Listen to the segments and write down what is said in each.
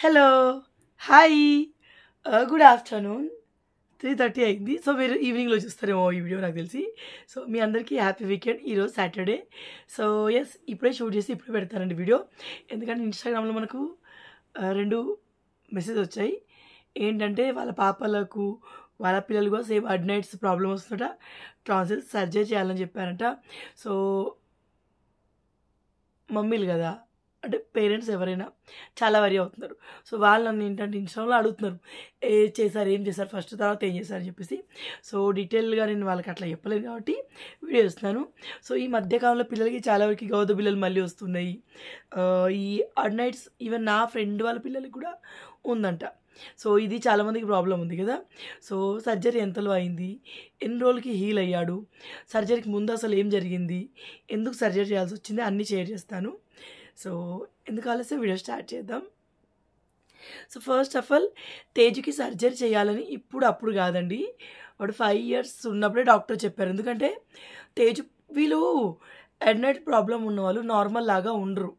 hello hi good afternoon three thirty అయింది so మీరు ఈవినింగ్లో చూస్తారేమో ఈ వీడియో నాకు తెలిసి సో మీ అందరికీ హ్యాపీ వీకెండ్ ఈరోజు సాటర్డే సో ఎస్ ఇప్పుడే షూట్ చేసి ఇప్పుడే పెడతానండి వీడియో ఎందుకంటే ఇన్స్టాగ్రామ్లో మనకు uh, రెండు మెసేజ్ వచ్చాయి ఏంటంటే వాళ్ళ పాపలకు వాళ్ళ పిల్లలు కూడా సేమ్ అడ్నైట్స్ ప్రాబ్లమ్ వస్తుందట ట్రాన్సిల్స్ సర్జరీ చేయాలని చెప్పారంట సో మమ్మీలు కదా అంటే పేరెంట్స్ ఎవరైనా చాలా వరి అవుతున్నారు సో వాళ్ళు నన్ను ఏంటంటే ఇన్స్టాగ్రామ్లో అడుగుతున్నారు ఏ చేశారు ఏం చేశారు ఫస్ట్ తర్వాత ఏం చేశారు అని చెప్పేసి సో డీటెయిల్గా నేను వాళ్ళకి అట్లా చెప్పలేదు కాబట్టి వీడియో ఇస్తున్నాను సో ఈ మధ్యకాలంలో పిల్లలకి చాలా వరకు గౌద పిల్లలు మళ్ళీ వస్తున్నాయి ఈ అడ్ నైట్స్ ఈవెన్ నా ఫ్రెండ్ వాళ్ళ పిల్లలకి కూడా ఉందంట సో ఇది చాలామందికి ప్రాబ్లం ఉంది కదా సో సర్జరీ ఎంతలో అయింది ఎన్ని రోజులకి హీల్ అయ్యాడు సర్జరీకి ముందు అసలు ఏం జరిగింది ఎందుకు సర్జరీ చేయాల్సి వచ్చింది అన్నీ షేర్ చేస్తాను సో ఎందుకు ఆలస్యం వీడియో స్టార్ట్ చేద్దాం సో ఫస్ట్ ఆఫ్ ఆల్ తేజుకి సర్జరీ చేయాలని ఇప్పుడు అప్పుడు కాదండి వాడు ఫైవ్ ఇయర్స్ ఉన్నప్పుడే డాక్టర్ చెప్పారు ఎందుకంటే తేజు వీళ్ళు అడ్నైట్ ప్రాబ్లం ఉన్నవాళ్ళు నార్మల్ లాగా ఉండరు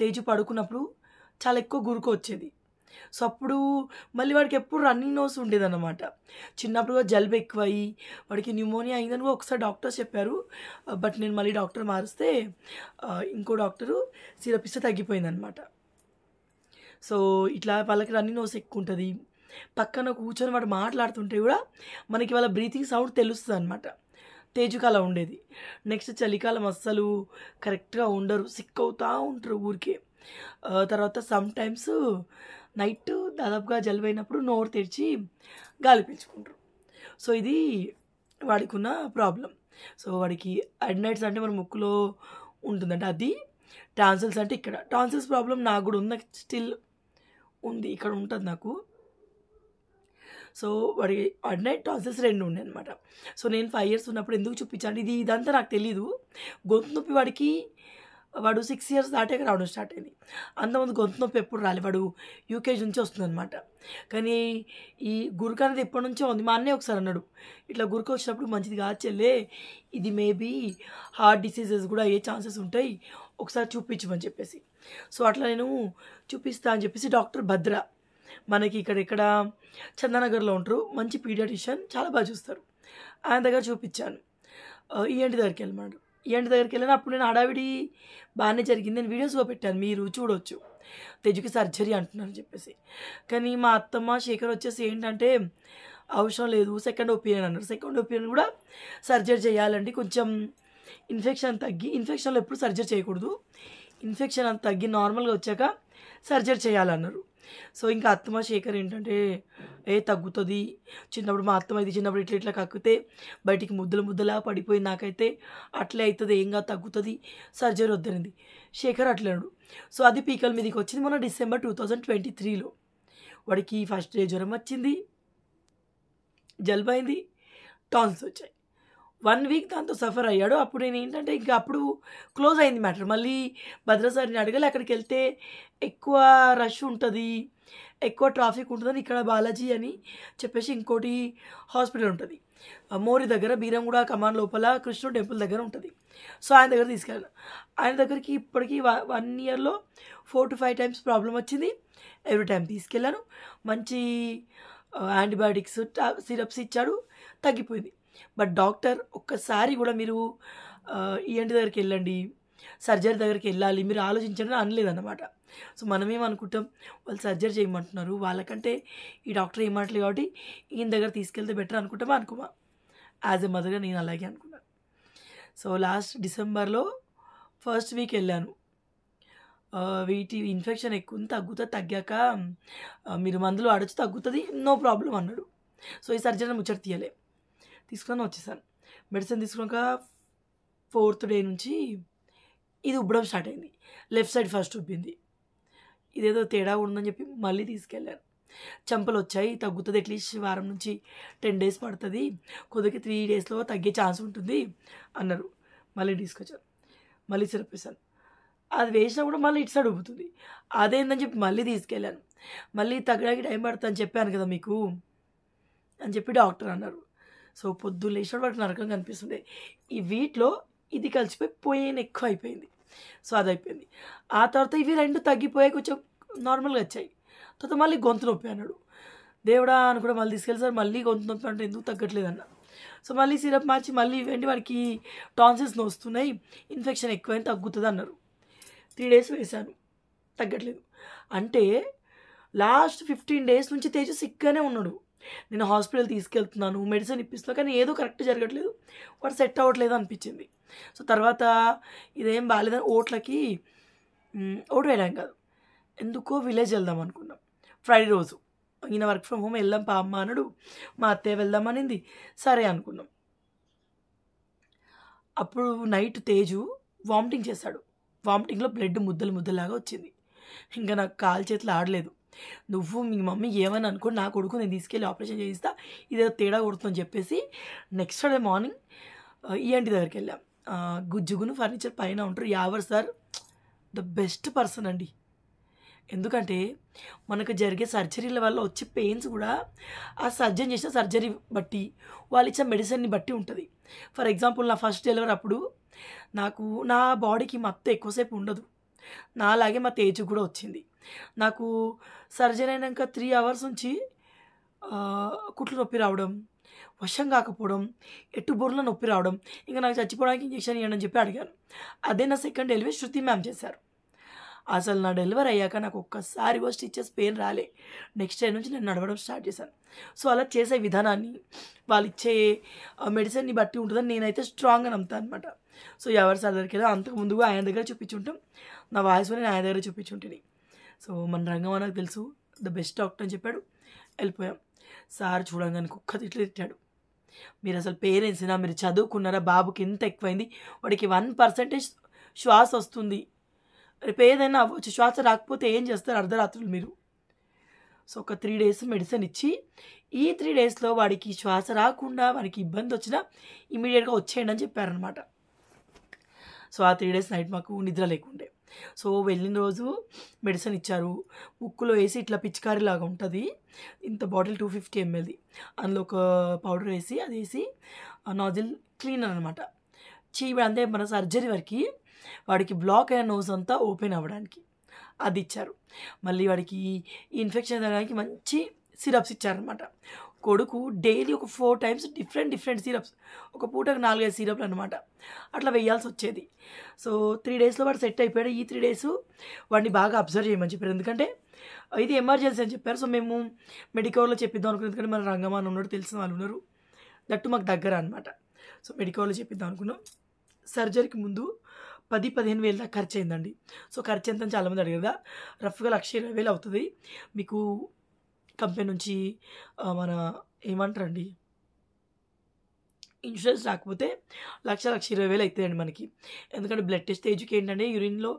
తేజు పడుకున్నప్పుడు చాలా ఎక్కువ గురుకు వచ్చేది సో అప్పుడు మళ్ళీ వాడికి ఎప్పుడు రన్నింగ్ నోస్ అనమాట చిన్నప్పుడు జలుబు ఎక్కువయ్యి వాడికి న్యూమోనియా అయిందని కూడా ఒకసారి డాక్టర్ చెప్పారు బట్ నేను మళ్ళీ డాక్టర్ మారిస్తే ఇంకో డాక్టరు సిరప్ ఇస్తే తగ్గిపోయిందనమాట సో ఇట్లా వాళ్ళకి రన్నింగ్ నోస్ ఎక్కువ ఉంటుంది పక్కన కూర్చొని వాడు మాట్లాడుతుంటే కూడా మనకి వాళ్ళ బ్రీతింగ్ సౌండ్ తెలుస్తుంది అనమాట తేజుకాలం ఉండేది నెక్స్ట్ చలికాలం అస్సలు కరెక్ట్గా ఉండరు సిక్ అవుతూ ఉంటారు ఊరికే తర్వాత సమ్ టైమ్స్ నైట్ దాదాపుగా జలుబైనప్పుడు నోరు తెరిచి గాలి పీల్చుకుంటారు సో ఇది వాడికి ఉన్న ప్రాబ్లం సో వాడికి అడ్నైట్స్ అంటే మన ముక్కులో ఉంటుందంటే అది టాన్సిల్స్ అంటే ఇక్కడ టాన్సిల్స్ ప్రాబ్లం నాకు కూడా ఉంది స్టిల్ ఉంది ఇక్కడ ఉంటుంది నాకు సో వాడికి అడ్నైట్ టాన్సిల్స్ రెండు ఉండే అనమాట సో నేను ఫైవ్ ఇయర్స్ ఉన్నప్పుడు ఎందుకు చూపించాను ఇది ఇదంతా నాకు తెలీదు గొంతు నొప్పి వాడికి వాడు సిక్స్ ఇయర్స్ దాటాక రావడం స్టార్ట్ అయింది అంతమంది గొంతు నొప్పి ఎప్పుడు రాలే వాడు యూకేజీ నుంచి వస్తుందన్నమాట కానీ ఈ గురుకు అనేది ఎప్పటి నుంచో ఉంది మా అన్నయ్య ఒకసారి అన్నాడు ఇట్లా గురుకు వచ్చినప్పుడు మంచిది కాదు చెల్లే ఇది మేబీ హార్ట్ డిసీజెస్ కూడా అయ్యే ఛాన్సెస్ ఉంటాయి ఒకసారి చూపించమని చెప్పేసి సో అట్లా నేను చూపిస్తా అని చెప్పేసి డాక్టర్ భద్ర మనకి ఇక్కడ ఇక్కడ చందనగర్లో ఉంటారు మంచి పీడియాటిషియన్ చాలా బాగా చూస్తారు ఆయన దగ్గర చూపించాను ఈఎన్టీ దగ్గరికి వెళ్ళమన్నాడు ఎండ్ దగ్గరికి వెళ్ళాను అప్పుడు నేను హడావిడి బాగానే జరిగింది నేను వీడియోస్లో పెట్టాను మీరు చూడవచ్చు తెజుకి సర్జరీ అంటున్నాను చెప్పేసి కానీ మా అత్తమ్మ శేఖర్ వచ్చేసి ఏంటంటే అవసరం లేదు సెకండ్ ఒపీనియన్ అన్నారు సెకండ్ ఒపీనియన్ కూడా సర్జరీ చేయాలండి కొంచెం ఇన్ఫెక్షన్ తగ్గి ఇన్ఫెక్షన్లో ఎప్పుడు సర్జరీ చేయకూడదు ఇన్ఫెక్షన్ అంత తగ్గి నార్మల్గా వచ్చాక సర్జరీ చేయాలన్నారు సో ఇంకా అత్తమ్మ శేఖర్ ఏంటంటే ఏ తగ్గుతుంది చిన్నప్పుడు మా అత్తమ్మ ఇది చిన్నప్పుడు ఇట్లా ఇట్లా కక్కితే బయటికి ముద్దలు ముద్దలా పడిపోయి నాకైతే అట్లే అవుతుంది ఏంగా తగ్గుతుంది సర్జరీ వద్దనింది శేఖర్ అట్లాడు సో అది పీకల మీదకి వచ్చింది మన డిసెంబర్ టూ థౌజండ్ ట్వంటీ త్రీలో వాడికి ఫస్ట్ డే జ్వరం వచ్చింది జలుబైంది టాన్స్ వచ్చాయి వన్ వీక్ దాంతో సఫర్ అయ్యాడు అప్పుడు నేను ఏంటంటే ఇంకా అప్పుడు క్లోజ్ అయింది మ్యాటర్ మళ్ళీ భద్రాచారిని అడగాలి అక్కడికి వెళ్తే ఎక్కువ రష్ ఉంటుంది ఎక్కువ ట్రాఫిక్ ఉంటుందని ఇక్కడ బాలాజీ అని చెప్పేసి ఇంకోటి హాస్పిటల్ ఉంటుంది మోరి దగ్గర బీరంగూడ కమాన్ లోపల కృష్ణుడు టెంపుల్ దగ్గర ఉంటుంది సో ఆయన దగ్గర తీసుకెళ్ళాను ఆయన దగ్గరికి ఇప్పటికీ వన్ ఇయర్లో four to five times problem వచ్చింది ఎవ్రీ టైం తీసుకెళ్ళాను మంచి యాంటీబయాటిక్స్ సిరప్స్ ఇచ్చాడు తగ్గిపోయింది బట్ డాక్టర్ ఒక్కసారి కూడా మీరు ఈఎన్టీ దగ్గరికి వెళ్ళండి సర్జరీ దగ్గరికి వెళ్ళాలి మీరు ఆలోచించడం అనలేదన్నమాట సో మనం ఏమనుకుంటాం వాళ్ళు సర్జరీ చేయమంటున్నారు వాళ్ళకంటే ఈ డాక్టర్ ఏమంటలేదు కాబట్టి ఈయన దగ్గర తీసుకెళ్తే బెటర్ అనుకుంటామా అనుకోమా యాజ్ ఎ మదర్గా నేను అలాగే అనుకున్నాను సో లాస్ట్ డిసెంబర్లో ఫస్ట్ వీక్ వెళ్ళాను వీటి ఇన్ఫెక్షన్ ఎక్కువ తగ్గుతా తగ్గాక మీరు మందులు ఆడొచ్చు తగ్గుతుంది నో ప్రాబ్లం అన్నాడు సో ఈ సర్జరీ ముచ్చట తీయలే తీసుకొని వచ్చేసాను మెడిసిన్ తీసుకున్నాక ఫోర్త్ డే నుంచి ఇది ఉబ్బడం స్టార్ట్ అయింది లెఫ్ట్ సైడ్ ఫస్ట్ ఉబ్బింది ఇదేదో తేడా ఉందని చెప్పి మళ్ళీ తీసుకెళ్ళాను చెంపలు వచ్చాయి తగ్గుతుంది అట్లీస్ట్ వారం నుంచి టెన్ డేస్ పడుతుంది కొద్దిగా త్రీ డేస్లో తగ్గే ఛాన్స్ ఉంటుంది అన్నారు మళ్ళీ తీసుకొచ్చాను మళ్ళీ సిరప్ వేసాను అది వేసినా కూడా మళ్ళీ ఇటు సైడ్ ఉబ్బుతుంది అదేందని చెప్పి మళ్ళీ తీసుకెళ్ళాను మళ్ళీ తగ్గడానికి టైం పడుతుంది అని చెప్పాను కదా మీకు అని చెప్పి డాక్టర్ అన్నారు సో పొద్దు లేచినప్పుడు వాటి నరకం కనిపిస్తుంది ఈ వీటిలో ఇది కలిసిపోయి పోయిన ఎక్కువ అయిపోయింది సో అది అయిపోయింది ఆ తర్వాత ఇవి రెండు తగ్గిపోయాయి కొంచెం నార్మల్గా వచ్చాయి తర్వాత మళ్ళీ గొంతు నొప్పి అన్నాడు దేవుడా అని కూడా మళ్ళీ తీసుకెళ్ళి సార్ మళ్ళీ గొంతు నొప్పి అంటే ఎందుకు తగ్గట్లేదన్న సో మళ్ళీ సిరప్ మార్చి మళ్ళీ ఇవ్వండి వాడికి టాన్సిల్స్ నొస్తున్నాయి ఇన్ఫెక్షన్ ఎక్కువైనా తగ్గుతుంది అన్నారు త్రీ డేస్ వేశాను తగ్గట్లేదు అంటే లాస్ట్ ఫిఫ్టీన్ డేస్ నుంచి తేజ సిక్గానే ఉన్నాడు నేను హాస్పిటల్ తీసుకెళ్తున్నాను మెడిసిన్ ఇప్పిస్తున్నా కానీ ఏదో కరెక్ట్ జరగట్లేదు వాడు సెట్ అవ్వట్లేదు అనిపించింది సో తర్వాత ఇదేం బాగాలేదని ఓట్లకి ఓటు వేయడం కాదు ఎందుకో విలేజ్ వెళ్దాం అనుకున్నాం ఫ్రైడే రోజు ఈయన వర్క్ ఫ్రమ్ హోమ్ వెళ్దాం పా అమ్మ అనడు మా అత్తయ్య వెళ్దాం సరే అనుకున్నాం అప్పుడు నైట్ తేజు వామిటింగ్ చేశాడు వామిటింగ్లో బ్లడ్ ముద్దలు ముద్దలాగా వచ్చింది ఇంకా నాకు కాల్ చేతులు ఆడలేదు నువ్వు మీ మమ్మీ ఏమని అనుకుని నా కొడుకు నేను తీసుకెళ్ళి ఆపరేషన్ చేయిస్తా ఇదే తేడా కొడుతుందని చెప్పేసి నెక్స్ట్ డే మార్నింగ్ ఈఎన్టీ దగ్గరికి వెళ్ళాం గుజ్జుగును ఫర్నిచర్ పైన ఉంటారు Yawar sir the best person అండి ఎందుకంటే మనకు జరిగే సర్జరీల వల్ల వచ్చే పెయిన్స్ కూడా ఆ సర్జన్ చేసిన సర్జరీ బట్టి వాళ్ళు ఇచ్చే మెడిసిన్ని బట్టి ఉంటుంది ఫర్ ఎగ్జాంపుల్ నా ఫస్ట్ డెలివరీ అప్పుడు నాకు నా బాడీకి మత్తు ఎక్కువసేపు ఉండదు నాలాగే మా తేజు కూడా వచ్చింది నాకు సర్జరీ అయినాక త్రీ అవర్స్ నుంచి కుట్లు నొప్పి రావడం వశం కాకపోవడం ఎట్టు బొర్రలో నొప్పి రావడం ఇంకా నాకు చచ్చిపోవడానికి ఇంజక్షన్ ఇవ్వండి అని చెప్పి అడిగాను అదే నా సెకండ్ డెలివరీ శృతి మ్యామ్ చేశారు అసలు నా డెలివరీ అయ్యాక నాకు ఒక్కసారి కూడా స్టిచ్చెస్ పెయిన్ రాలే నెక్స్ట్ టైం నుంచి నేను నడవడం స్టార్ట్ చేశాను సో అలా చేసే విధానాన్ని వాళ్ళు ఇచ్చే మెడిసిన్ని బట్టి ఉంటుందని నేనైతే స్ట్రాంగ్ అని నమ్ముతాను అనమాట సో ఎవరి సార్ దగ్గరికి వెళ్ళి అంతకు ముందుగా ఆయన దగ్గర చూపించుంటాం నా వాయిస్ నేను ఆయన దగ్గర చూపించుంటుంది సో మన రంగం నాకు తెలుసు ద బెస్ట్ డాక్టర్ అని చెప్పాడు వెళ్ళిపోయాం సార్ చూడంగానే కుక్క తిట్లు తిట్టాడు మీరు అసలు పేరెంట్స్నా మీరు చదువుకున్నారా బాబుకి ఇంత ఎక్కువైంది వాడికి వన్ పర్సెంటేజ్ శ్వాస వస్తుంది రేపు ఏదైనా అవ్వచ్చు శ్వాస రాకపోతే ఏం చేస్తారు అర్ధరాత్రులు మీరు సో ఒక త్రీ డేస్ మెడిసిన్ ఇచ్చి ఈ త్రీ డేస్లో వాడికి శ్వాస రాకుండా వాడికి ఇబ్బంది వచ్చినా ఇమీడియట్గా వచ్చేయండి అని చెప్పారనమాట సో ఆ త్రీ డేస్ నైట్ మాకు నిద్ర లేకుండే సో వెళ్ళిన రోజు మెడిసిన్ ఇచ్చారు ఉక్కులో వేసి ఇట్లా పిచికారి లాగా ఉంటుంది ఇంత బాటిల్ టూ ఫిఫ్టీ ఎంఎల్ది అందులో ఒక పౌడర్ వేసి అది వేసి నాజిల్ క్లీనర్ అనమాట చీవి అంటే మన సర్జరీ వరకు వాడికి బ్లాక్ అయిన నోస్ అంతా ఓపెన్ అవ్వడానికి అది ఇచ్చారు మళ్ళీ వాడికి ఇన్ఫెక్షన్ తగ్గడానికి మంచి సిరప్స్ ఇచ్చారనమాట కొడుకు డైలీ ఒక four times different different syrups ఒక పూటకు నాలుగైదు సిరప్లు అనమాట అట్లా వేయాల్సి వచ్చేది సో త్రీ డేస్లో వాడు సెట్ అయిపోయాడు ఈ త్రీ డేస్ వాడిని బాగా అబ్జర్వ్ చేయమని చెప్పారు ఎందుకంటే ఇది ఎమర్జెన్సీ అని చెప్పారు సో మేము మెడికోర్లో చెప్పిద్దాం అనుకున్నాం ఎందుకంటే మన రంగమాన ఉన్నాడు తెలిసిన వాళ్ళు ఉన్నారు దట్టు మాకు దగ్గర అనమాట సో మెడికోర్లో చెప్పిద్దాం అనుకున్నాం సర్జరీకి ముందు పది పదిహేను వేల దాకా ఖర్చు అయిందండి సో ఖర్చు ఎంత చాలామంది అడిగారు కదా రఫ్గా లక్ష ఇరవై వేలు అవుతుంది మీకు కంపెనీ నుంచి మన ఏమంటారండి ఇన్సూరెన్స్ రాకపోతే లక్ష లక్ష ఇరవై వేలు అవుతాయండి మనకి ఎందుకంటే బ్లడ్ టెస్ట్ ఏజ్కి ఏంటంటే యూరిన్లో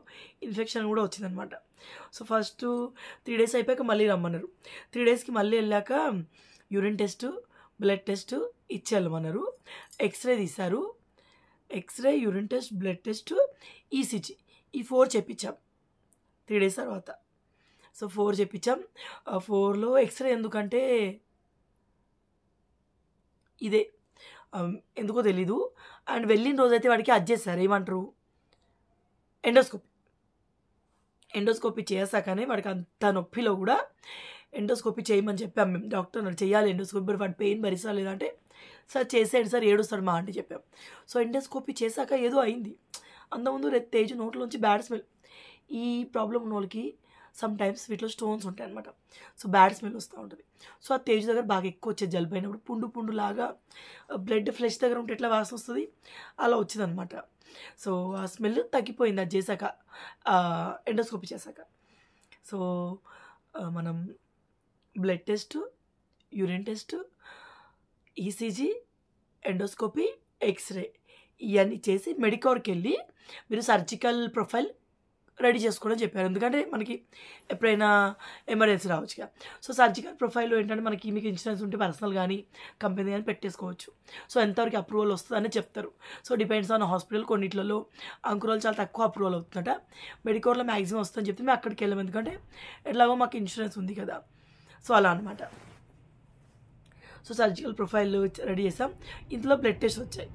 ఇన్ఫెక్షన్ కూడా వచ్చిందనమాట సో ఫస్ట్ త్రీ డేస్ అయిపోయాక మళ్ళీ రమ్మన్నారు త్రీ డేస్కి మళ్ళీ వెళ్ళాక యూరిన్ టెస్ట్ బ్లడ్ టెస్ట్ ఇచ్చారు వెళ్ళమన్నారు ఎక్స్రే తీశారు x ray urine test blood test ECG ఈ ఫోర్ చెప్పించాం త్రీ డేస్ తర్వాత సో ఫోర్ చెప్పించాం ఫోర్లో ఎక్స్రే ఎందుకంటే ఇదే ఎందుకో తెలీదు అండ్ వెళ్ళిన రోజైతే వాడికి అది చేస్తారు ఏమంటారు ఎండోస్కోపీ ఎండోస్కోపీ చేసాకనే వాడికి అంత నొప్పిలో కూడా ఎండోస్కోపీ చేయమని చెప్పాం మేము డాక్టర్ చేయాలి ఎండోస్కోపీ బట్ వాడు పెయిన్ భరిస్తా లేదంటే సార్ చేసేయండి సార్ ఏడుస్తాడు మా అంటే చెప్పాం సో ఎండోస్కోపీ చేశాక ఏదో అయింది అంతకుముందు రేపు తేజ్ నోట్లోంచి బ్యాడ్ స్మెల్ ఈ ప్రాబ్లం ఉన్న వాళ్ళకి సమ్ టైమ్స్ వీటిలో స్టోన్స్ ఉంటాయి అనమాట సో బ్యాడ్ స్మెల్ వస్తూ ఉంటుంది సో ఆ తేజ్ దగ్గర బాగా ఎక్కువ వచ్చేది జలుబు అయినప్పుడు పుండు పుండు లాగా బ్లడ్ ఫ్లెష్ దగ్గర ఉంటే ఎట్లా వాసన వస్తుంది అలా వచ్చిందనమాట సో ఆ స్మెల్ తగ్గిపోయింది అది చేశాక ఎండోస్కోపీ చేశాక సో మనం blood test urine test ECG endoscopy x ray ఇవన్నీ చేసి మెడికోర్కి వెళ్ళి మీరు సర్జికల్ ప్రొఫైల్ రెడీ చేసుకోవడం చెప్పారు ఎందుకంటే మనకి ఎప్పుడైనా ఎమర్జెన్సీ రావచ్చు కదా సో సర్జికల్ ప్రొఫైల్లో ఏంటంటే మనకి మీకు ఇన్సూరెన్స్ ఉంటే పర్సనల్ కానీ కంపెనీ కానీ పెట్టేసుకోవచ్చు సో ఎంతవరకు అప్రూవల్ వస్తుందని చెప్తారు సో డిపెండ్స్ ఆన్ హాస్పిటల్ కొన్నిట్లలో అంకురాలు చాలా తక్కువ అప్రూవల్ అవుతుందట మెడికోర్లో మ్యాక్సిమం వస్తుందని చెప్తే మేము అక్కడికి వెళ్ళాము ఎందుకంటే ఎట్లాగో మాకు ఇన్సూరెన్స్ ఉంది కదా సో అలా అనమాట సో సర్జికల్ ప్రొఫైల్ రెడీ చేసాం ఇందులో బ్లడ్ టెస్ట్ వచ్చాయి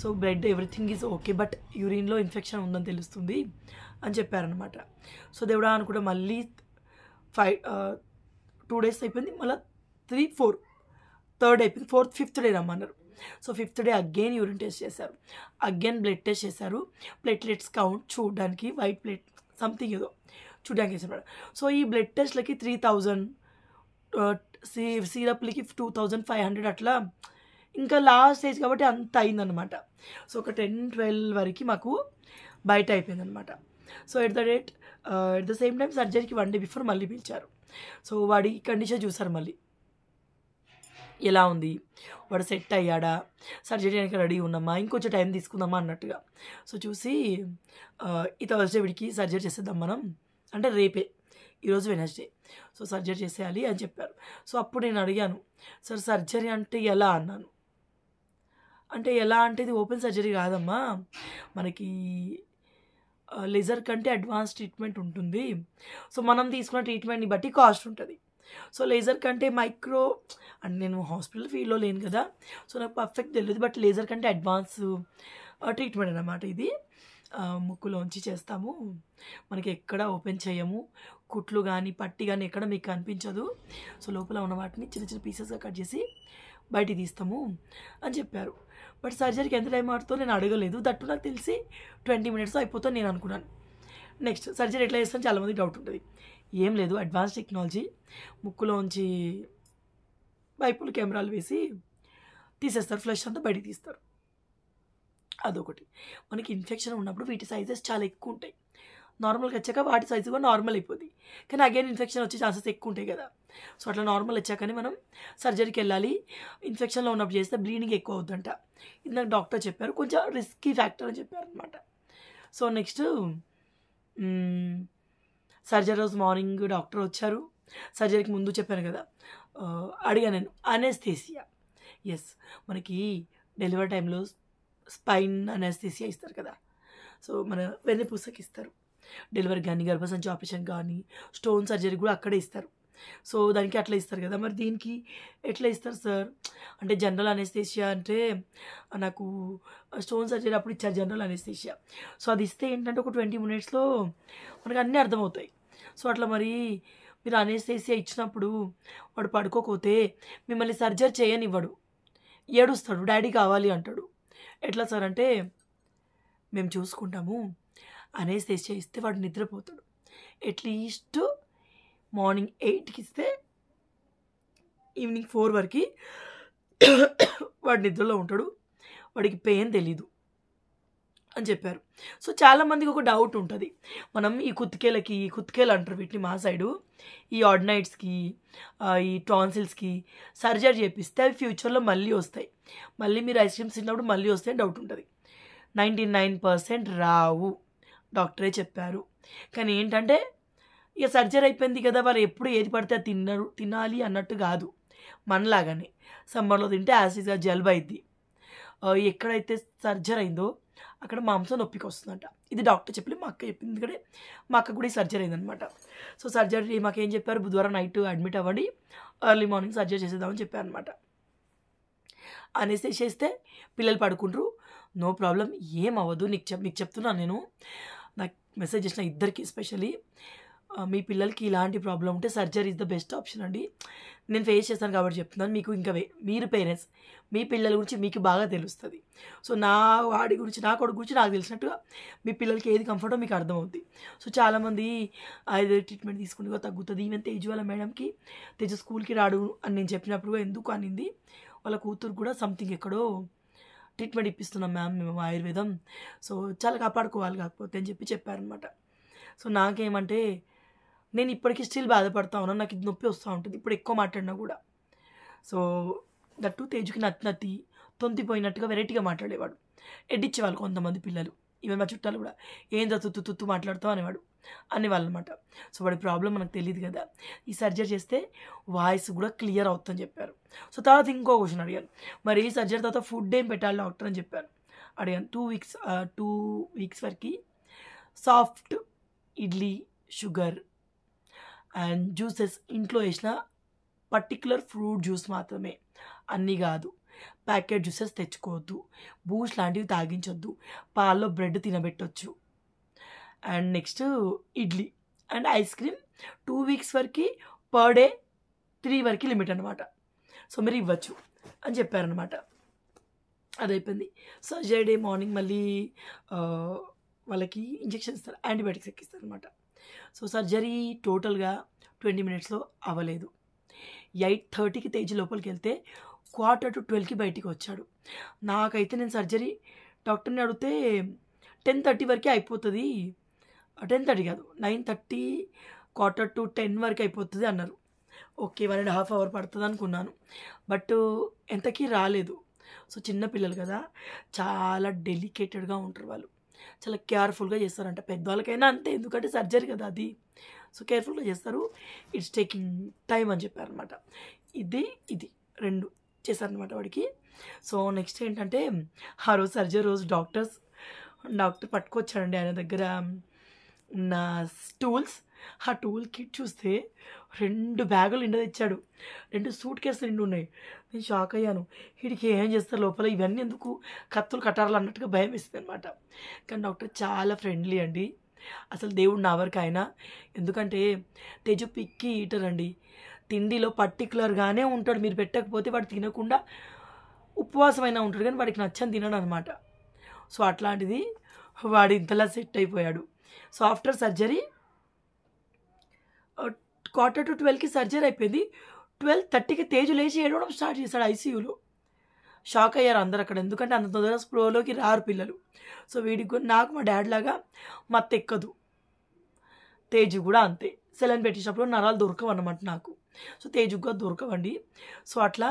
so blood everything is okay but యూరిన్లో ఇన్ఫెక్షన్ ఉందని తెలుస్తుంది అని చెప్పారనమాట సో దేవుడా అనుకుంటే మళ్ళీ ఫైవ్ టూ డేస్ అయిపోయింది మళ్ళీ త్రీ ఫోర్ థర్డ్ అయిపోయింది ఫోర్త్ ఫిఫ్త్ డే రమ్మన్నారు so fifth day again urine test చేశారు అగైన్ బ్లడ్ టెస్ట్ చేశారు ప్లేట్లెట్స్ కౌంట్ చూడడానికి వైట్ ప్లేట్ సంథింగ్ ఏదో చూడడానికి వేసేవాడు సో ఈ బ్లడ్ టెస్ట్లకి త్రీ థౌజండ్ సీ సీరప్లకి టూ థౌజండ్ ఫైవ్ హండ్రెడ్ అట్లా ఇంకా లాస్ట్ స్టేజ్ కాబట్టి అంత అయిందనమాట సో ఒక టెన్ ట్వెల్వ్ వరకు మాకు బయట అయిపోయింది అనమాట so at the date at the same time సర్జరీకి వన్ డే బిఫోర్ మళ్ళీ పిలిచారు సో వాడి కండిషన్ చూసారు మళ్ళీ ఎలా ఉంది వాడు సెట్ అయ్యాడా సర్జరీ అనేక రెడీ ఉన్నామా ఇంకొంచెం టైం తీసుకుందామా అన్నట్టుగా సో చూసి ఈ థర్స్డే వీడికి సర్జరీ చేసేద్దాం మనం అంటే రేపే ఈరోజు వెనస్డే సో సర్జరీ చేసేయాలి అని చెప్పారు సో అప్పుడు నేను అడిగాను సార్ సర్జరీ అంటే ఎలా అన్నాను అంటే ఎలా అంటే ఇది ఓపెన్ సర్జరీ కాదమ్మా మనకి లేజర్ కంటే అడ్వాన్స్ ట్రీట్మెంట్ ఉంటుంది సో మనం తీసుకున్న ట్రీట్మెంట్ని బట్టి కాస్ట్ ఉంటుంది సో లేజర్ కంటే మైక్రో అండ్ నేను హాస్పిటల్ ఫీల్డ్లో లేను కదా సో నాకు పర్ఫెక్ట్ తెలియదు బట్ లేజర్ కంటే అడ్వాన్స్ ట్రీట్మెంట్ అనమాట ఇది ముక్కులోంచి చేస్తాము మనకి ఎక్కడ ఓపెన్ చేయము కుట్లు కానీ పట్టి కానీ ఎక్కడ మీకు కనిపించదు సో లోపల ఉన్న వాటిని చిన్న చిన్న పీసెస్గా కట్ చేసి బయటికి తీస్తాము అని చెప్పారు బట్ సర్జరీకి ఎంత టైం ఆడుతో నేను అడగలేదు దట్టు నాకు తెలిసి ట్వంటీ మినిట్స్ అయిపోతుంది నేను అనుకున్నాను నెక్స్ట్ సర్జరీ ఎట్లా చేస్తాను చాలామంది డౌట్ ఉంటుంది ఏం లేదు అడ్వాన్స్ టెక్నాలజీ ముక్కులోంచి బైపులు కెమెరాలు వేసి తీసేస్తారు ఫ్లష్ అంతా బయటికి తీస్తారు అదొకటి మనకి ఇన్ఫెక్షన్ ఉన్నప్పుడు వీటి సైజెస్ చాలా ఎక్కువ ఉంటాయి నార్మల్గా వచ్చాక వాటి సైజు కూడా నార్మల్ అయిపోద్ది కానీ అగైన్ ఇన్ఫెక్షన్ వచ్చే ఛాన్సెస్ ఎక్కువ ఉంటాయి కదా సో అట్లా నార్మల్ వచ్చాకనే మనం సర్జరీకి వెళ్ళాలి ఇన్ఫెక్షన్లో ఉన్నప్పుడు చేస్తే బ్లీడింగ్ ఎక్కువ అవుద్దంట ఇది నాకు డాక్టర్ చెప్పారు కొంచెం రిస్కీ ఫ్యాక్టర్ అని చెప్పారు అనమాట సో నెక్స్ట్ సర్జరీ రోజు మార్నింగ్ డాక్టర్ వచ్చారు సర్జరీకి ముందు చెప్పాను కదా అడిగా నేను అనేస్థేసియా ఎస్ మనకి డెలివరీ టైంలో స్పైన్ అనేస్థేసియా ఇస్తారు కదా సో మన వెన్నెపూసకి ఇస్తారు డెలివరీ కానీ గర్భసంచి ఆపరేషన్ కానీ స్టోన్ సర్జరీ కూడా అక్కడే ఇస్తారు సో దానికి అట్లా ఇస్తారు కదా మరి దీనికి ఎట్లా ఇస్తారు సార్ అంటే జనరల్ అనేస్థేషియా అంటే నాకు స్టోన్ సర్జరీ అప్పుడు ఇచ్చారు జనరల్ అనేస్థేషియా సో అది ఇస్తే ఏంటంటే ఒక ట్వంటీ మినిట్స్లో మనకు అన్నీ అర్థమవుతాయి సో అట్లా మరి మీరు అనేస్థేసియా ఇచ్చినప్పుడు వాడు పడుకోకపోతే మిమ్మల్ని సర్జరీ చేయనివ్వడు ఏడుస్తాడు డాడీ కావాలి అంటాడు ఎట్లా సార్ అంటే మేము చూసుకుంటాము అనేసేసి ఇస్తే వాడు నిద్రపోతాడు అట్లీస్ట్ మార్నింగ్ ఎయిట్కి ఇస్తే ఈవినింగ్ ఫోర్ వరకు వాడు నిద్రలో ఉంటాడు వాడికి పెయిన్ తెలీదు అని చెప్పారు సో చాలామందికి ఒక డౌట్ ఉంటుంది మనం ఈ కుత్తికేలకి ఈ కుత్తికేలు అంటారు వీటిని మా సైడు ఈ ఆర్డినైట్స్కి ఈ టాన్సిల్స్కి సర్జరీ చేపిస్తే అవి ఫ్యూచర్లో మళ్ళీ వస్తాయి మళ్ళీ మీరు ఐస్ క్రీమ్స్ తిన్నప్పుడు మళ్ళీ వస్తాయని డౌట్ ఉంటుంది నైంటీ నైన్ పర్సెంట్ రావు డాక్టరే చెప్పారు కానీ ఏంటంటే ఇక సర్జరీ అయిపోయింది కదా వాళ్ళు ఎప్పుడు ఏది పడితే తిన్నారు తినాలి అన్నట్టు కాదు మనలాగానే సమ్మర్లో తింటే యాసిడ్గా జలుబు అయింది ఎక్కడైతే సర్జరీ అయిందో అక్కడ మాంసం నొప్పికి వస్తుందంట ఇది డాక్టర్ చెప్పలేదు మా అక్క చెప్పింది ఎందుకంటే మా అక్క కూడా ఈ సర్జరీ అయిందనమాట సో సర్జరీ మాకేం చెప్పారు బుధవారం నైట్ అడ్మిట్ అవ్వండి ఎర్లీ మార్నింగ్ సర్జరీ చేసేద్దామని చెప్పారు అనమాట అనేసి చేస్తే పిల్లలు పడుకుంటారు నో ప్రాబ్లం ఏం అవ్వదు నీకు చెప్ నీకు చెప్తున్నాను నేను మెసేజ్ చేసిన ఇద్దరికి ఎస్పెషలీ మీ పిల్లలకి ఇలాంటి ప్రాబ్లం ఉంటే surgery is the best option అండి నేను ఫేస్ చేస్తాను కాబట్టి చెప్తున్నాను మీకు ఇంకా మీరు పేరెంట్స్ మీ పిల్లల గురించి మీకు బాగా తెలుస్తుంది సో నా వాడి గురించి నా కొడుకు గురించి నాకు తెలిసినట్టుగా మీ పిల్లలకి ఏది కంఫర్టో మీకు అర్థమవుతుంది సో చాలామంది ఐదు ట్రీట్మెంట్ కూడా తగ్గుతుంది ఈవెన్ తేజు వాళ్ళ మేడంకి తేజ స్కూల్కి రాడు అని నేను చెప్పినప్పుడు ఎందుకు అనింది వాళ్ళ కూతురు కూడా సంథింగ్ ఎక్కడో ట్రీట్మెంట్ ఇప్పిస్తున్నాం మ్యామ్ మేము ఆయుర్వేదం సో చాలా కాపాడుకోవాలి కాకపోతే అని చెప్పి చెప్పారనమాట సో నాకేమంటే నేను ఇప్పటికీ స్టిల్ బాధపడతా ఉన్నాను నాకు ఇది నొప్పి వస్తూ ఉంటుంది ఇప్పుడు ఎక్కువ మాట్లాడినా కూడా సో దట్టు తేజుకి నత్తి నత్తి తొంతిపోయినట్టుగా వెరైటీగా మాట్లాడేవాడు ఎడ్డిచ్చేవాళ్ళు కొంతమంది పిల్లలు ఈమె మా చుట్టాలు కూడా ఏందో తుత్తు తుత్తు మాట్లాడతావు అనేవాడు వాళ్ళు అనమాట సో వాడి ప్రాబ్లం మనకు తెలియదు కదా ఈ సర్జరీ చేస్తే వాయిస్ కూడా క్లియర్ అవుతుందని చెప్పారు సో తర్వాత ఇంకో క్వశ్చన్ అడిగాను మరి ఈ సర్జరీ తర్వాత ఫుడ్ ఏం పెట్టాలి డాక్టర్ అని చెప్పారు అడిగాను టూ వీక్స్ టూ వీక్స్ వరకు soft idli sugar and juices ఇంట్లో వేసిన పర్టిక్యులర్ ఫ్రూట్ జ్యూస్ మాత్రమే అన్నీ కాదు ప్యాకెట్ జ్యూసెస్ తెచ్చుకోవద్దు బూస్ట్ లాంటివి తాగించొద్దు పాల్లో బ్రెడ్ తినబెట్టొచ్చు and next idli and ice cream two weeks వరకు పర్ డే త్రీ వరకు లిమిట్ అనమాట సో మీరు ఇవ్వచ్చు అని చెప్పారనమాట అదైపోయింది సర్జరీ డే మార్నింగ్ మళ్ళీ వాళ్ళకి ఇంజక్షన్ ఇస్తారు యాంటీబయాటిక్స్ ఎక్కిస్తారు అనమాట సో సర్జరీ టోటల్గా ట్వంటీ మినిట్స్లో అవ్వలేదు ఎయిట్ థర్టీకి తేజ్ లోపలికి వెళ్తే క్వార్టర్ టు ట్వెల్వ్కి బయటికి వచ్చాడు నాకైతే నేను సర్జరీ డాక్టర్ని అడిగితే టెన్ థర్టీ వరకే అయిపోతుంది టెన్ థర్టీ కాదు nine thirty quarter to ten వరకు అయిపోతుంది అన్నారు okay one and half hour పడుతుంది అనుకున్నాను బట్ ఎంతకీ రాలేదు సో చిన్న పిల్లలు కదా చాలా డెలికేటెడ్గా ఉంటారు వాళ్ళు చాలా కేర్ఫుల్గా చేస్తారంట పెద్దవాళ్ళకైనా అంతే ఎందుకంటే సర్జరీ కదా అది సో కేర్ఫుల్గా చేస్తారు ఇట్స్ టేకింగ్ టైం అని చెప్పారనమాట ఇది ఇది రెండు అనమాట వాడికి సో నెక్స్ట్ ఏంటంటే ఆ రోజు సర్జరీ రోజు డాక్టర్స్ డాక్టర్ పట్టుకొచ్చాడండి ఆయన దగ్గర ఉన్న టూల్స్ ఆ టూల్ కిట్ చూస్తే రెండు బ్యాగులు నిండా తెచ్చాడు రెండు సూట్ కేసులు నిండు ఉన్నాయి నేను షాక్ అయ్యాను వీడికి ఏం చేస్తారు లోపల ఇవన్నీ ఎందుకు కత్తులు కట్టాలి అన్నట్టుగా భయం వేస్తుంది అనమాట కానీ డాక్టర్ చాలా ఫ్రెండ్లీ అండి అసలు దేవుడు నా వరకు ఆయన ఎందుకంటే తెజు పిక్కి ఈటరండి తిండిలో పర్టికులర్గానే ఉంటాడు మీరు పెట్టకపోతే వాడు తినకుండా ఉపవాసమైనా ఉంటాడు కానీ వాడికి నచ్చని తినడు అనమాట సో అట్లాంటిది వాడు ఇంతలా సెట్ అయిపోయాడు so after surgery quarter to ట్వెల్వ్కి సర్జరీ అయిపోయింది ట్వెల్వ్ థర్టీకి తేజు లేచి ఏడవడం స్టార్ట్ చేశాడు ఐసీయూలో షాక్ అయ్యారు అందరు అక్కడ ఎందుకంటే అంత తొందరగా స్ప్రోలోకి రారు పిల్లలు సో వీడికి నాకు మా డాడ్ లాగా మత్తెక్కదు తేజు కూడా అంతే సెలైన్ పెట్టేటప్పుడు నరాలు దొరకవు అన్నమాట నాకు సో తేజుగ్గా దొరకవండి సో అట్లా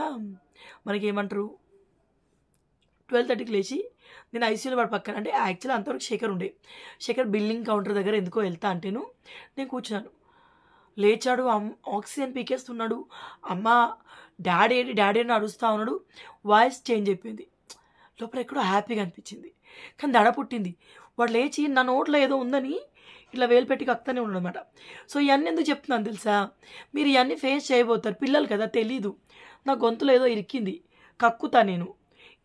మనకి ఏమంటారు ట్వెల్వ్ థర్టీకి లేచి నేను ఐసీయూలో వాడు పక్కన అంటే యాక్చువల్ అంతవరకు శేఖర్ ఉండే శేఖర్ బిల్లింగ్ కౌంటర్ దగ్గర ఎందుకో వెళ్తా అంటేను నేను కూర్చున్నాను లేచాడు ఆక్సిజన్ పీకేస్తున్నాడు అమ్మ డాడీ ఏంటి డాడీ అని అరుస్తూ ఉన్నాడు వాయిస్ చేంజ్ అయిపోయింది లోపల ఎక్కడో హ్యాపీగా అనిపించింది కానీ దడ పుట్టింది వాడు లేచి నా నోట్లో ఏదో ఉందని ఇట్లా వేలు పెట్టి కక్కుతూనే ఉండనమాట సో ఇవన్నీ ఎందుకు చెప్తున్నాను తెలుసా మీరు ఇవన్నీ ఫేస్ చేయబోతారు పిల్లలు కదా తెలీదు నా గొంతులో ఏదో ఇరికింది కక్కుతా నేను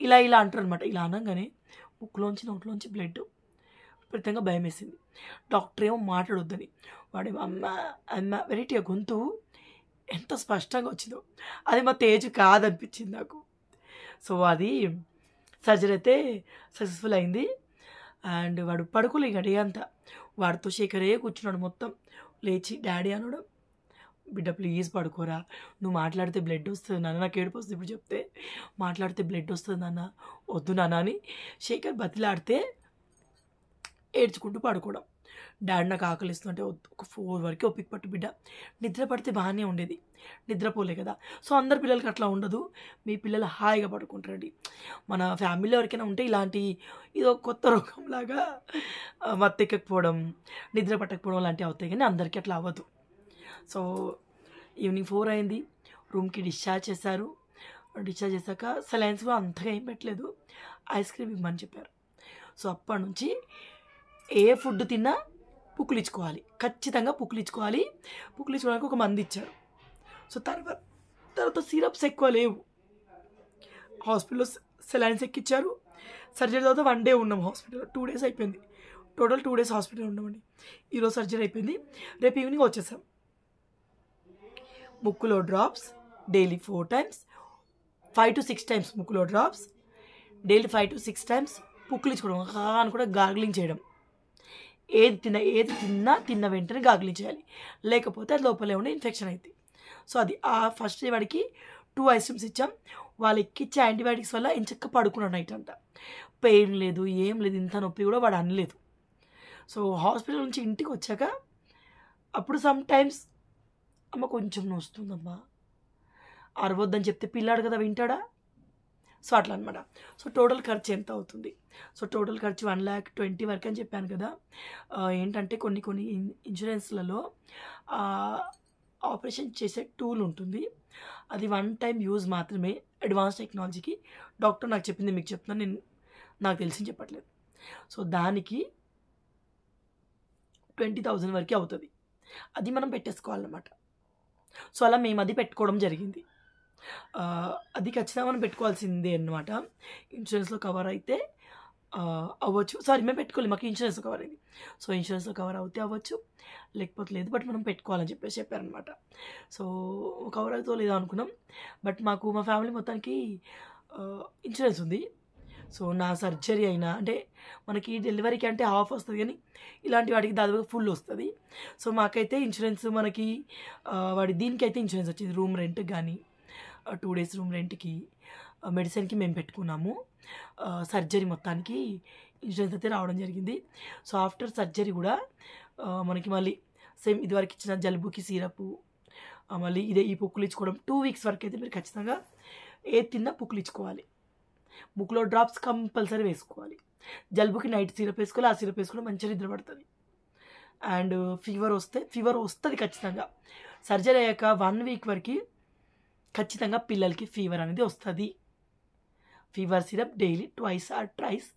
ఇలా ఇలా అంటారు అనమాట ఇలా అనగానే ముక్కులోంచి నోట్లోంచి బ్లడ్ విపరీతంగా భయం వేసింది డాక్టర్ ఏమో మాట్లాడొద్దని వాడే అమ్మ అమ్మ వెరైటీ గొంతు ఎంత స్పష్టంగా వచ్చిందో అది మా తేజ్ కాదనిపించింది నాకు సో అది సర్జరీ అయితే సక్సెస్ఫుల్ అయింది అండ్ వాడు పడుకోలే గడియంతా వాడితో శేఖరే కూర్చున్నాడు మొత్తం లేచి డాడీ అనడు బిడ్డ ప్లీజ్ పడుకోరా నువ్వు మాట్లాడితే బ్లడ్ వస్తుంది నాన్న నాకు ఏడిపోతుంది ఇప్పుడు చెప్తే మాట్లాడితే బ్లడ్ వస్తుంది నాన్న వద్దు నాన్న అని శేఖర్ బతిలాడితే ఏడ్చుకుంటూ పడుకోవడం డాడీ నాకు ఆకలిస్తుంటే ఒక ఫోర్ వరకు ఓపిక పట్టు బిడ్డ నిద్ర పడితే బాగానే ఉండేది నిద్రపోలే కదా సో అందరు పిల్లలకి అట్లా ఉండదు మీ పిల్లలు హాయిగా పడుకుంటారండి మన ఫ్యామిలీలో ఎవరికైనా ఉంటే ఇలాంటి ఇదో కొత్త రోగంలాగా మత్తెక్కకపోవడం నిద్ర పట్టకపోవడం లాంటివి అవుతాయి కానీ అందరికీ అట్లా అవ్వదు సో ఈవినింగ్ ఫోర్ అయింది రూమ్కి డిశ్చార్జ్ చేశారు డిశ్చార్జ్ చేశాక సెలైన్స్ అంతగా ఏం పెట్టలేదు ఐస్ క్రీమ్ ఇవ్వమని చెప్పారు సో అప్పటి నుంచి ఏ ఫుడ్ తిన్నా పుక్కులిచ్చుకోవాలి ఖచ్చితంగా పుక్కులిచ్చుకోవాలి పుక్కులిచ్చుకోవడానికి ఒక మంది ఇచ్చారు సో తర్వాత తర్వాత సిరప్స్ ఎక్కువ లేవు హాస్పిటల్లో సెలైన్స్ ఎక్కిచ్చారు సర్జరీ తర్వాత వన్ డే ఉన్నాం హాస్పిటల్లో టూ డేస్ అయిపోయింది టోటల్ టూ డేస్ హాస్పిటల్ ఉన్నామండి ఈరోజు సర్జరీ అయిపోయింది రేపు ఈవినింగ్ వచ్చేసాం ముక్కులో drops daily four times five to six times ముక్కులో drops daily five to six times పుక్కులు ఇచ్చుకోవడం కాని కూడా గార్గిలింగ్ చేయడం ఏది తిన్న ఏది తిన్నా తిన్న వెంటనే చేయాలి లేకపోతే అది లోపలే ఉండే ఇన్ఫెక్షన్ అవుతుంది సో అది ఆ ఫస్ట్ వాడికి టూ క్రీమ్స్ ఇచ్చాం వాళ్ళకి ఇచ్చే యాంటీబయాటిక్స్ వల్ల ఎంచక్క పడుకున్నాడు నైట్ అంతా పెయిన్ లేదు ఏం లేదు ఇంత నొప్పి కూడా వాడు అనలేదు సో హాస్పిటల్ నుంచి ఇంటికి వచ్చాక అప్పుడు సమ్ టైమ్స్ అమ్మ కొంచెం నొస్తుందమ్మా అరవద్దని చెప్తే పిల్లాడు కదా వింటాడా సో అట్లా అనమాట సో టోటల్ ఖర్చు ఎంత అవుతుంది సో టోటల్ ఖర్చు వన్ ల్యాక్ ట్వంటీ వరకు అని చెప్పాను కదా ఏంటంటే కొన్ని కొన్ని ఇన్సూరెన్స్లలో ఆపరేషన్ చేసే టూల్ ఉంటుంది అది వన్ టైం యూజ్ మాత్రమే అడ్వాన్స్ టెక్నాలజీకి డాక్టర్ నాకు చెప్పింది మీకు చెప్తున్నాను నేను నాకు తెలిసి చెప్పట్లేదు సో దానికి ట్వంటీ థౌజండ్ వరకు అవుతుంది అది మనం పెట్టేసుకోవాలన్నమాట సో అలా మేము అది పెట్టుకోవడం జరిగింది అది ఖచ్చితంగా మనం పెట్టుకోవాల్సిందే అనమాట ఇన్సూరెన్స్లో కవర్ అయితే అవ్వచ్చు సారీ మేము పెట్టుకోలేదు మాకు ఇన్సూరెన్స్ కవర్ అయింది సో ఇన్సూరెన్స్లో కవర్ అవుతే అవ్వచ్చు లేకపోతే లేదు బట్ మనం పెట్టుకోవాలని చెప్పేసి చెప్పారనమాట సో కవర్ అవుతో లేదో అనుకున్నాం బట్ మాకు మా ఫ్యామిలీ మొత్తానికి ఇన్సూరెన్స్ ఉంది సో నా సర్జరీ అయినా అంటే మనకి డెలివరీకి అంటే హాఫ్ వస్తుంది కానీ ఇలాంటి వాటికి దాదాపు ఫుల్ వస్తుంది సో మాకైతే ఇన్సూరెన్స్ మనకి వాడి దీనికైతే ఇన్సూరెన్స్ వచ్చింది రూమ్ రెంట్ కానీ టూ డేస్ రూమ్ రెంట్కి మెడిసిన్కి మేము పెట్టుకున్నాము సర్జరీ మొత్తానికి ఇన్సూరెన్స్ అయితే రావడం జరిగింది సో ఆఫ్టర్ సర్జరీ కూడా మనకి మళ్ళీ సేమ్ ఇదివరకు ఇచ్చిన జలుబుకి సిరప్ మళ్ళీ ఇదే ఈ పుక్కులు ఇచ్చుకోవడం టూ వీక్స్ వరకు అయితే మీరు ఖచ్చితంగా ఏ తిన్నా పుక్కులు ఇచ్చుకోవాలి ముక్కులో డ్రాప్స్ కంపల్సరీ వేసుకోవాలి జలుబుకి నైట్ సిరప్ వేసుకోవాలి ఆ సిరప్ వేసుకోవడం మంచిగా నిద్ర పడుతుంది అండ్ ఫీవర్ వస్తే ఫీవర్ వస్తుంది ఖచ్చితంగా సర్జరీ అయ్యాక వన్ వీక్ వరకు ఖచ్చితంగా పిల్లలకి ఫీవర్ అనేది వస్తుంది fever syrup daily twice or thrice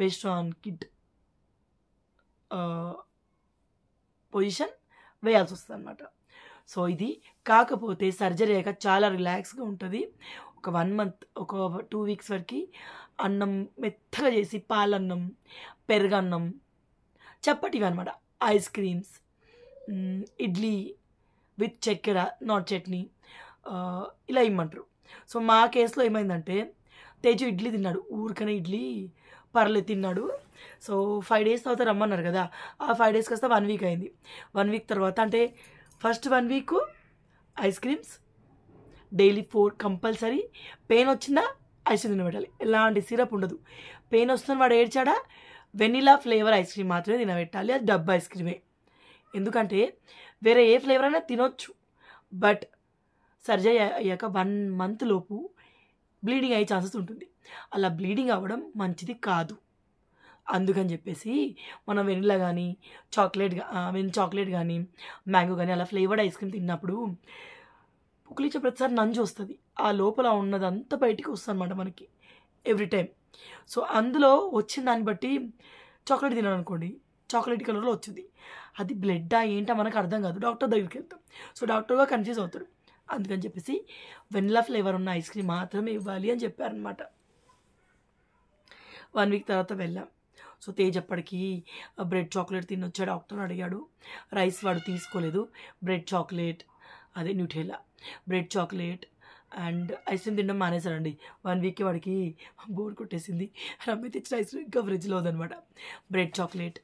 based on kit position వేయాల్సి వస్తుంది అనమాట సో ఇది కాకపోతే సర్జరీ అయ్యాక చాలా రిలాక్స్గా ఉంటుంది ఒక వన్ మంత్ ఒక టూ వీక్స్ వరకు అన్నం మెత్తగా చేసి పాలన్నం పెరుగన్నం చప్పటివి అనమాట ఐస్ క్రీమ్స్ ఇడ్లీ విత్ చక్కెర నాట్ చట్నీ ఇలా ఇమ్మంటారు సో మా కేసులో ఏమైందంటే తేజు ఇడ్లీ తిన్నాడు ఊరికనే ఇడ్లీ పర్లేదు తిన్నాడు సో ఫైవ్ డేస్ తర్వాత రమ్మన్నారు కదా ఆ ఫైవ్ డేస్ కాస్త వన్ వీక్ అయింది వన్ వీక్ తర్వాత అంటే first one week ice creams daily four compulsory pain వచ్చిందా ఐస్ క్రీమ్ తినబెట్టాలి ఎలాంటి సిరప్ ఉండదు పెయిన్ వస్తుంది వాడు ఏడ్చాడా వెనిలా ఫ్లేవర్ ఐస్ క్రీమ్ మాత్రమే తినబెట్టాలి అది డబ్బా ఐస్ క్రీమే ఎందుకంటే వేరే ఏ ఫ్లేవర్ అయినా తినొచ్చు బట్ సర్జరీ అయ్యాక వన్ మంత్ లోపు బ్లీడింగ్ అయ్యే ఛాన్సెస్ ఉంటుంది అలా బ్లీడింగ్ అవ్వడం మంచిది కాదు అందుకని చెప్పేసి మనం వెనిలా కానీ చాక్లెట్ వెన్ చాక్లెట్ కానీ మ్యాంగో కానీ అలా ఫ్లేవర్డ్ ఐస్ క్రీమ్ తిన్నప్పుడు పుక్కిలిచ్చే ప్రతిసారి నంజు వస్తుంది ఆ లోపల ఉన్నదంతా బయటికి వస్తుంది అనమాట మనకి ఎవ్రీ టైం సో అందులో వచ్చిన దాన్ని బట్టి చాక్లెట్ తినాను అనుకోండి చాక్లెట్ కలర్లో వచ్చింది అది బ్లడ్డా ఏంటో మనకు అర్థం కాదు డాక్టర్ దగ్గరికి వెళ్తాం సో డాక్టర్గా కన్ఫ్యూజ్ అవుతాడు అందుకని చెప్పేసి వెనిలా ఫ్లేవర్ ఉన్న ఐస్ క్రీమ్ మాత్రమే ఇవ్వాలి అని చెప్పారనమాట వన్ వీక్ తర్వాత వెళ్ళాం సో తేజ్ అప్పటికి బ్రెడ్ చాక్లెట్ తినొచ్చా డాక్టర్ అడిగాడు రైస్ వాడు తీసుకోలేదు బ్రెడ్ చాక్లెట్ అదే Nutella bread chocolate and ice cream తినడం మానేశాడండి వన్ వీక్కి వాడికి బోర్ కొట్టేసింది రమ్మి తెచ్చిన ఐస్ క్రీమ్ ఇంకా ఫ్రిడ్జ్లో ఉందనమాట బ్రెడ్ చాక్లెట్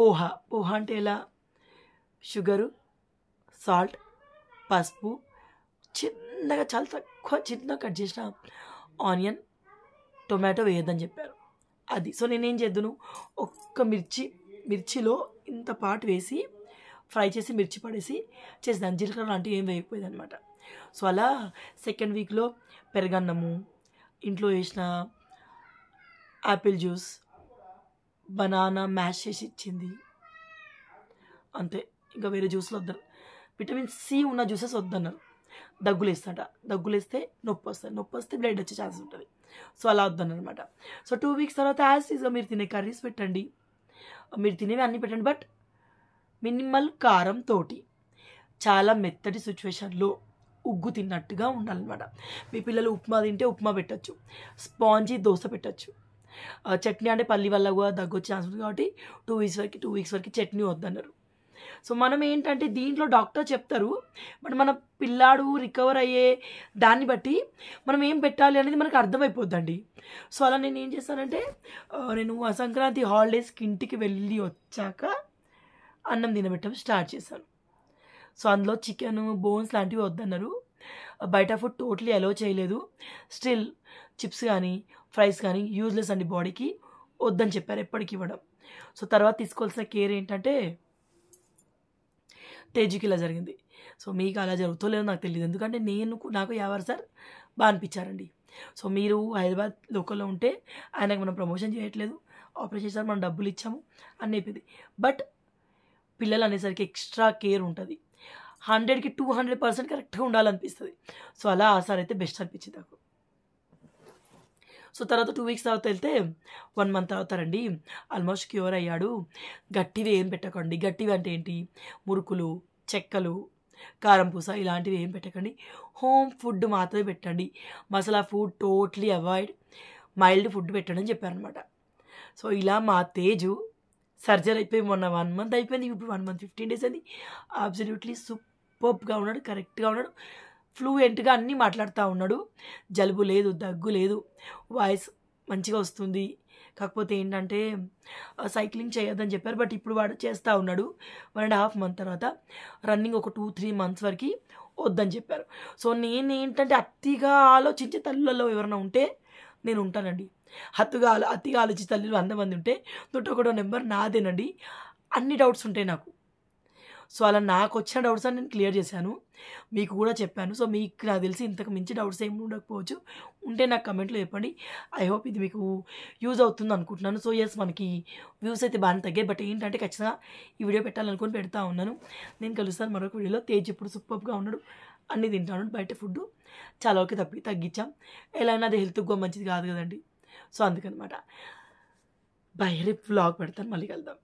పోహా పోహా అంటే ఎలా షుగరు సాల్ట్ పసుపు చిన్నగా చాలా తక్కువ చిన్నగా కట్ చేసిన ఆనియన్ టొమాటో వేయద్దని చెప్పారు అది సో నేనేం చేద్దును ఒక్క మిర్చి మిర్చిలో ఇంత పాటు వేసి ఫ్రై చేసి మిర్చి పడేసి చేసేదాన్ని జీలకర్ర లాంటివి ఏం వేయకపోయేది అనమాట సో అలా సెకండ్ వీక్లో పెరగన్నము ఇంట్లో వేసిన యాపిల్ జ్యూస్ బనానా మ్యాష్ చేసి ఇచ్చింది అంతే ఇంకా వేరే జ్యూస్లు వద్దరు విటమిన్ సి ఉన్న జ్యూసెస్ వద్దన్నారు దగ్గులు దగ్గులు వేస్తే నొప్పి వస్తుంది నొప్పి వస్తే బ్లడ్ వచ్చే ఛాన్స్ ఉంటుంది సో అలా అనమాట సో టూ వీక్స్ తర్వాత యాజ్ ఈజ్ మీరు తినే కర్రీస్ పెట్టండి మీరు తినేవి అన్నీ పెట్టండి బట్ మినిమల్ కారం తోటి చాలా మెత్తటి సిచ్యువేషన్లో ఉగ్గు తిన్నట్టుగా ఉండాలన్నమాట మీ పిల్లలు ఉప్మా తింటే ఉప్మా పెట్టచ్చు స్పాంజీ దోశ పెట్టచ్చు చట్నీ అంటే పల్లి వల్ల కూడా దగ్గొచ్చే ఛాన్స్ ఉంటుంది కాబట్టి టూ వీక్స్ వరకు టూ వీక్స్ వరకు చట్నీ వద్దన్నారు సో మనం ఏంటంటే దీంట్లో డాక్టర్ చెప్తారు బట్ మన పిల్లాడు రికవర్ అయ్యే దాన్ని బట్టి మనం ఏం పెట్టాలి అనేది మనకు అర్థమైపోద్దండి సో అలా నేను ఏం చేస్తానంటే నేను సంక్రాంతి హాలిడేస్కి ఇంటికి వెళ్ళి వచ్చాక అన్నం తినబెట్టడం స్టార్ట్ చేశాను సో అందులో చికెన్ బోన్స్ లాంటివి వద్దన్నారు బయట ఫుడ్ టోటలీ అలో చేయలేదు స్టిల్ చిప్స్ కానీ ఫ్రైస్ కానీ యూజ్లెస్ అండి బాడీకి వద్దని చెప్పారు ఎప్పటికి ఇవ్వడం సో తర్వాత తీసుకోవాల్సిన కేర్ ఏంటంటే తేజీకి ఇలా జరిగింది సో మీకు అలా జరుగుతో నాకు తెలియదు ఎందుకంటే నేను నాకు ఎవరు సార్ బాగా అనిపించారండి సో మీరు హైదరాబాద్ లోకల్లో ఉంటే ఆయనకు మనం ప్రమోషన్ చేయట్లేదు ఆపరేషన్ సార్ మనం డబ్బులు ఇచ్చాము అని చెప్పింది బట్ పిల్లలు అనేసరికి ఎక్స్ట్రా కేర్ ఉంటుంది హండ్రెడ్కి టూ హండ్రెడ్ పర్సెంట్ కరెక్ట్గా ఉండాలనిపిస్తుంది సో అలా ఆ సార్ అయితే బెస్ట్ అనిపించింది నాకు సో తర్వాత టూ వీక్స్ తర్వాత వెళ్తే వన్ మంత్ అవుతారండి ఆల్మోస్ట్ క్యూర్ అయ్యాడు గట్టిది ఏం పెట్టకండి గట్టివి అంటే ఏంటి మురుకులు చెక్కలు కారం పూస ఇలాంటివి ఏం పెట్టకండి హోమ్ ఫుడ్ మాత్రమే పెట్టండి masala food totally avoid mild food పెట్టండి అని చెప్పారనమాట సో ఇలా మా తేజు సర్జరీ అయిపోయి మొన్న వన్ మంత్ అయిపోయింది ఇప్పుడు వన్ మంత్ ఫిఫ్టీన్ డేస్ అని అబ్సల్యూట్లీ సూపర్గా ఉన్నాడు కరెక్ట్గా ఉన్నాడు ఫ్లూయెంట్గా అన్నీ మాట్లాడుతూ ఉన్నాడు జలుబు లేదు దగ్గు లేదు వాయిస్ మంచిగా వస్తుంది కాకపోతే ఏంటంటే సైక్లింగ్ చేయొద్దని చెప్పారు బట్ ఇప్పుడు వాడు చేస్తూ ఉన్నాడు వన్ అండ్ హాఫ్ మంత్ తర్వాత రన్నింగ్ ఒక టూ త్రీ మంత్స్ వరకు వద్దని చెప్పారు సో నేను ఏంటంటే అతిగా ఆలోచించే తల్లులలో ఎవరైనా ఉంటే నేను ఉంటానండి హత్తుగా అతిగా ఆలోచించే తల్లులు వంద మంది ఉంటే నూట ఒకటో నెంబర్ నాదేనండి అన్ని డౌట్స్ ఉంటాయి నాకు సో అలా నాకు వచ్చిన డౌట్స్ అని నేను క్లియర్ చేశాను మీకు కూడా చెప్పాను సో మీకు నాకు తెలిసి ఇంతకు మించి డౌట్స్ ఏమి ఉండకపోవచ్చు ఉంటే నాకు కమెంట్లో చెప్పండి ఐ హోప్ ఇది మీకు యూజ్ అవుతుంది అనుకుంటున్నాను సో ఎస్ మనకి వ్యూస్ అయితే బాగానే తగ్గాయి బట్ ఏంటంటే ఖచ్చితంగా ఈ వీడియో పెట్టాలనుకుని పెడతా ఉన్నాను నేను కలుస్తాను మరొక వీడియోలో తేజ్ ఇప్పుడు సూపర్గా ఉన్నాడు అన్నీ తింటాను బయట ఫుడ్ చాలా వరకు తప్పి తగ్గించాం ఎలా అయినా అది గో మంచిది కాదు కదండి సో అందుకనమాట బై రేపు వ్లాగ్ పెడతాను మళ్ళీ వెళ్దాం